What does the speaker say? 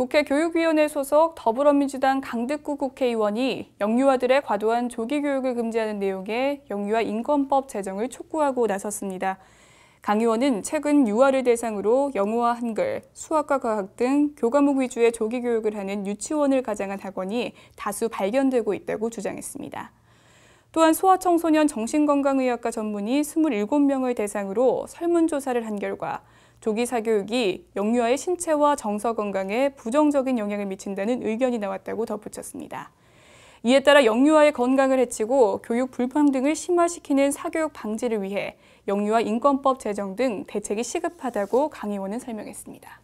국회 교육위원회 소속 더불어민주당 강득구 국회의원이 영유아들의 과도한 조기 교육을 금지하는 내용의 영유아 인권법 제정을 촉구하고 나섰습니다. 강 의원은 최근 유아를 대상으로 영어와 한글, 수학과 과학 등 교과목 위주의 조기 교육을 하는 유치원을 가장한 학원이 다수 발견되고 있다고 주장했습니다. 또한 소아청소년 정신건강의학과 전문의 27명을 대상으로 설문조사를 한 결과 조기 사교육이 영유아의 신체와 정서 건강에 부정적인 영향을 미친다는 의견이 나왔다고 덧붙였습니다. 이에 따라 영유아의 건강을 해치고 교육 불평등을 심화시키는 사교육 방지를 위해 영유아 인권법 제정 등 대책이 시급하다고 강의원은 설명했습니다.